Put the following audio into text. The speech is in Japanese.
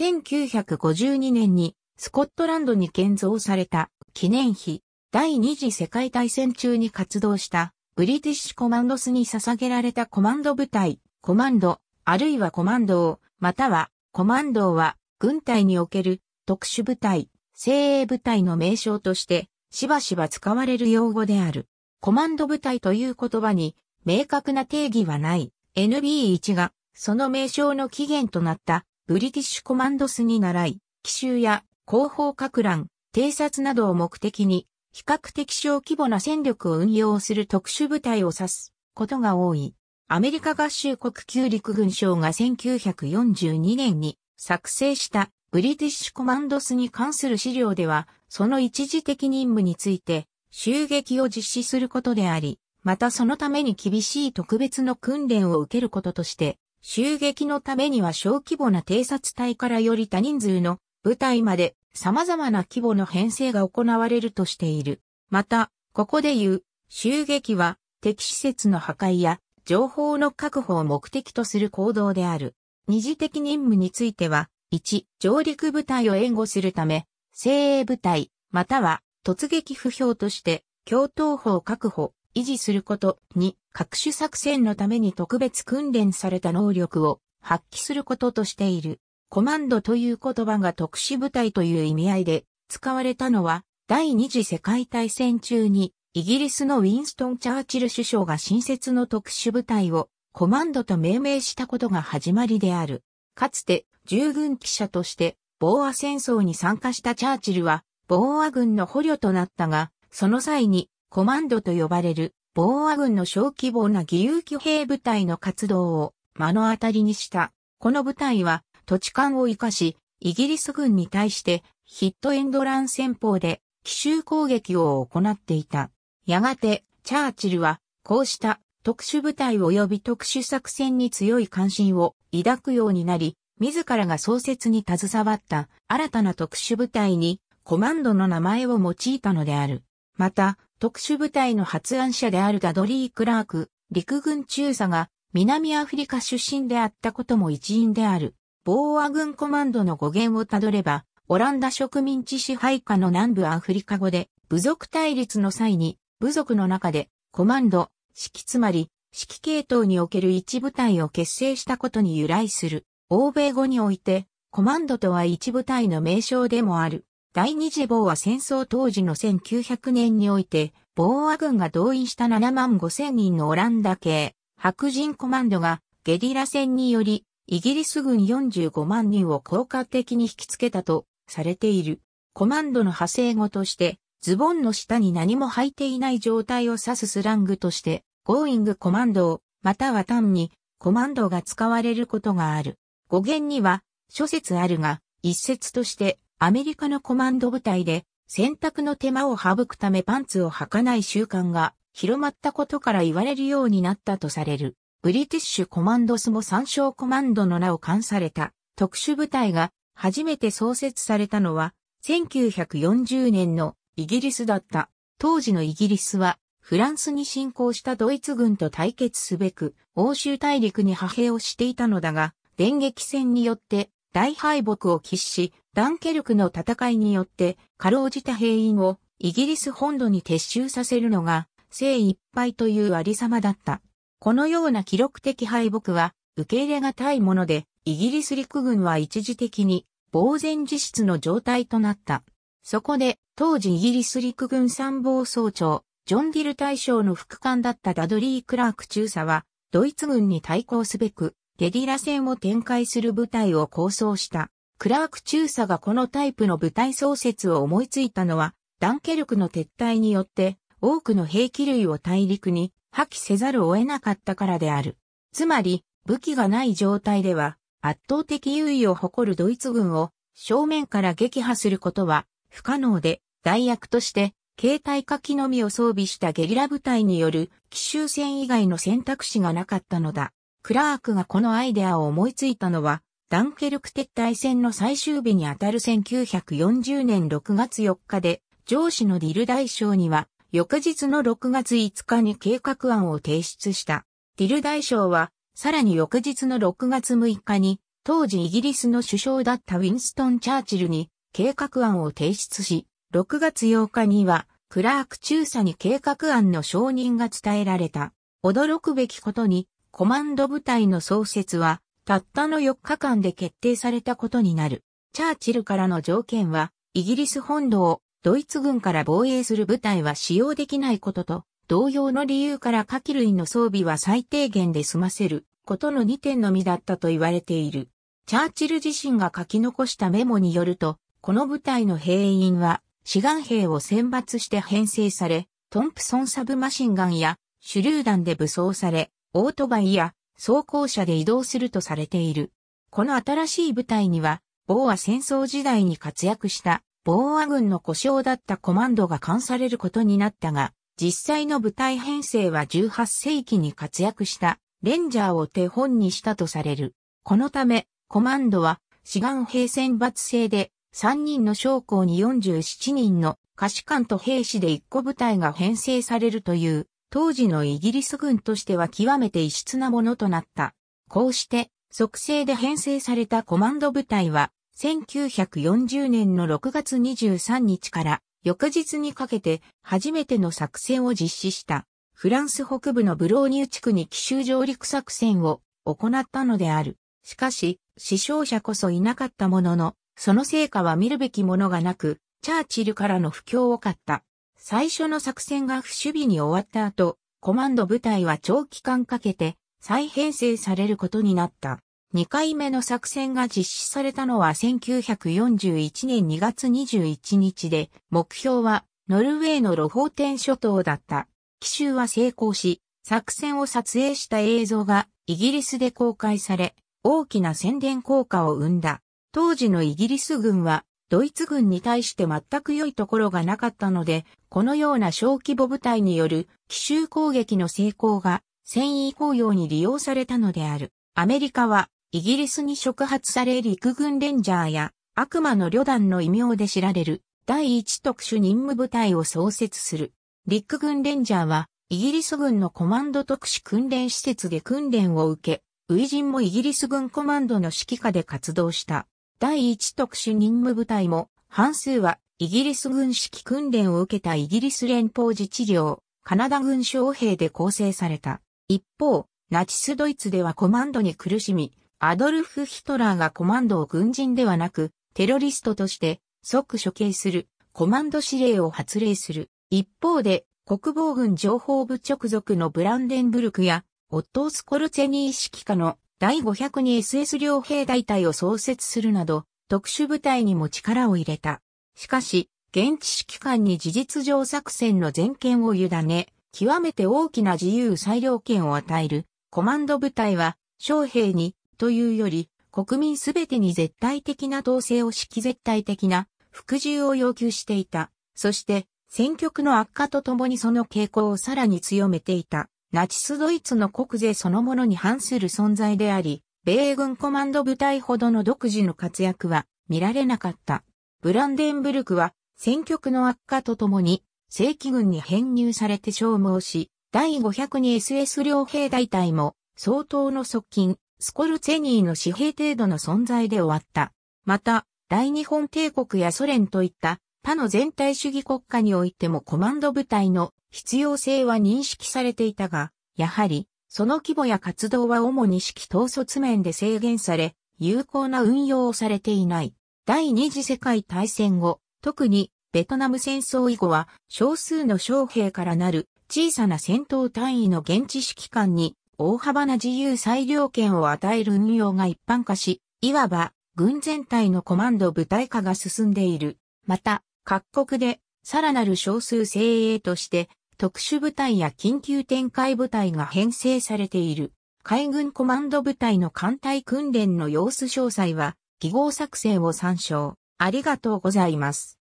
1952年にスコットランドに建造された記念碑、第二次世界大戦中に活動したブリティッシュコマンドスに捧げられたコマンド部隊、コマンド、あるいはコマンドを、またはコマンドは軍隊における特殊部隊、精鋭部隊の名称としてしばしば使われる用語である。コマンド部隊という言葉に明確な定義はない NB1 がその名称の起源となったブリティッシュコマンドスに習い、奇襲や広報格乱、偵察などを目的に、比較的小規模な戦力を運用する特殊部隊を指すことが多い。アメリカ合衆国旧陸軍省が1942年に作成したブリティッシュコマンドスに関する資料では、その一時的任務について、襲撃を実施することであり、またそのために厳しい特別の訓練を受けることとして、襲撃のためには小規模な偵察隊からより多人数の部隊まで様々な規模の編成が行われるとしている。また、ここで言う襲撃は敵施設の破壊や情報の確保を目的とする行動である。二次的任務については、1、上陸部隊を援護するため、精鋭部隊、または突撃不評として、共闘法を確保、維持すること。2、各種作戦のために特別訓練された能力を発揮することとしている。コマンドという言葉が特殊部隊という意味合いで使われたのは第二次世界大戦中にイギリスのウィンストン・チャーチル首相が新設の特殊部隊をコマンドと命名したことが始まりである。かつて従軍記者としてボーア戦争に参加したチャーチルはボーア軍の捕虜となったが、その際にコマンドと呼ばれる防和軍の小規模な義勇騎兵部隊の活動を目の当たりにした。この部隊は土地勘を活かし、イギリス軍に対してヒットエンドラン戦法で奇襲攻撃を行っていた。やがて、チャーチルは、こうした特殊部隊及び特殊作戦に強い関心を抱くようになり、自らが創設に携わった新たな特殊部隊にコマンドの名前を用いたのである。また、特殊部隊の発案者であるダドリー・クラーク、陸軍中佐が南アフリカ出身であったことも一因である。ボーア軍コマンドの語源をたどれば、オランダ植民地支配下の南部アフリカ語で、部族対立の際に、部族の中で、コマンド、指揮つまり、指揮系統における一部隊を結成したことに由来する。欧米語において、コマンドとは一部隊の名称でもある。第二次防ー戦争当時の1900年において、防ー軍が動員した7万5千人のオランダ系白人コマンドがゲリラ戦により、イギリス軍45万人を効果的に引きつけたとされている。コマンドの派生語として、ズボンの下に何も履いていない状態を指すスラングとして、ゴーイングコマンドまたは単にコマンドが使われることがある。語源には諸説あるが、一説としてアメリカのコマンド部隊で洗濯の手間を省くためパンツを履かない習慣が広まったことから言われるようになったとされる。ブリティッシュコマンドスも参照コマンドの名を冠された特殊部隊が初めて創設されたのは1940年のイギリスだった。当時のイギリスはフランスに侵攻したドイツ軍と対決すべく欧州大陸に派兵をしていたのだが電撃戦によって大敗北を喫し、ダンケルクの戦いによって、かろうじた兵員をイギリス本土に撤収させるのが、精一杯というありさまだった。このような記録的敗北は、受け入れがたいもので、イギリス陸軍は一時的に、呆然自失の状態となった。そこで、当時イギリス陸軍参謀総長、ジョン・ディル大将の副官だったダドリー・クラーク中佐は、ドイツ軍に対抗すべく、ゲリラ戦を展開する部隊を構想した。クラーク中佐がこのタイプの部隊創設を思いついたのは、ダンケルクの撤退によって多くの兵器類を大陸に破棄せざるを得なかったからである。つまり、武器がない状態では圧倒的優位を誇るドイツ軍を正面から撃破することは不可能で、代役として携帯火器のみを装備したゲリラ部隊による奇襲戦以外の選択肢がなかったのだ。クラークがこのアイデアを思いついたのは、ダンケルク撤退戦の最終日にあたる1940年6月4日で、上司のディル大将には、翌日の6月5日に計画案を提出した。ディル大将は、さらに翌日の6月6日に、当時イギリスの首相だったウィンストン・チャーチルに計画案を提出し、6月8日には、クラーク中佐に計画案の承認が伝えられた。驚くべきことに、コマンド部隊の創設は、たったの4日間で決定されたことになる。チャーチルからの条件は、イギリス本土をドイツ軍から防衛する部隊は使用できないことと、同様の理由から火器類の装備は最低限で済ませることの2点のみだったと言われている。チャーチル自身が書き残したメモによると、この部隊の兵員は、志願兵を選抜して編成され、トンプソンサブマシンガンや手榴弾で武装され、オートバイや装甲車で移動するとされている。この新しい部隊には、ボーア戦争時代に活躍したボーア軍の故障だったコマンドが関されることになったが、実際の部隊編成は18世紀に活躍したレンジャーを手本にしたとされる。このため、コマンドは、志願兵選抜制で、3人の将校に47人の歌士官と兵士で1個部隊が編成されるという当時のイギリス軍としては極めて異質なものとなった。こうして、即成で編成されたコマンド部隊は、1940年の6月23日から翌日にかけて初めての作戦を実施した。フランス北部のブローニュ地区に奇襲上陸作戦を行ったのである。しかし、死傷者こそいなかったものの、その成果は見るべきものがなく、チャーチルからの不況を買った。最初の作戦が不守備に終わった後、コマンド部隊は長期間かけて再編成されることになった。2回目の作戦が実施されたのは1941年2月21日で、目標はノルウェーのロホーテン諸島だった。奇襲は成功し、作戦を撮影した映像がイギリスで公開され、大きな宣伝効果を生んだ。当時のイギリス軍はドイツ軍に対して全く良いところがなかったので、このような小規模部隊による奇襲攻撃の成功が戦意効用に利用されたのである。アメリカはイギリスに触発され陸軍レンジャーや悪魔の旅団の異名で知られる第一特殊任務部隊を創設する。陸軍レンジャーはイギリス軍のコマンド特殊訓練施設で訓練を受け、初陣もイギリス軍コマンドの指揮下で活動した。第一特殊任務部隊も、半数はイギリス軍式訓練を受けたイギリス連邦自治領、カナダ軍将兵で構成された。一方、ナチスドイツではコマンドに苦しみ、アドルフ・ヒトラーがコマンドを軍人ではなく、テロリストとして即処刑する、コマンド指令を発令する。一方で、国防軍情報部直属のブランデンブルクや、オットー・スコルツェニー指揮下の第5 0に s s 両兵大隊を創設するなど、特殊部隊にも力を入れた。しかし、現地指揮官に事実上作戦の全権を委ね、極めて大きな自由裁量権を与える、コマンド部隊は、将兵に、というより、国民すべてに絶対的な統制を敷き絶対的な服従を要求していた。そして、戦局の悪化とともにその傾向をさらに強めていた。ナチスドイツの国税そのものに反する存在であり、米軍コマンド部隊ほどの独自の活躍は見られなかった。ブランデンブルクは戦局の悪化とともに正規軍に編入されて消耗し、第502 SS 両兵大隊も相当の側近、スコルツェニーの私兵程度の存在で終わった。また、大日本帝国やソ連といった他の全体主義国家においてもコマンド部隊の必要性は認識されていたが、やはり、その規模や活動は主に指揮統率面で制限され、有効な運用をされていない。第二次世界大戦後、特にベトナム戦争以後は少数の将兵からなる小さな戦闘単位の現地指揮官に大幅な自由裁量権を与える運用が一般化し、いわば軍全体のコマンド部隊化が進んでいる。また、各国でさらなる少数精鋭として特殊部隊や緊急展開部隊が編成されている。海軍コマンド部隊の艦隊訓練の様子詳細は、記号作成を参照。ありがとうございます。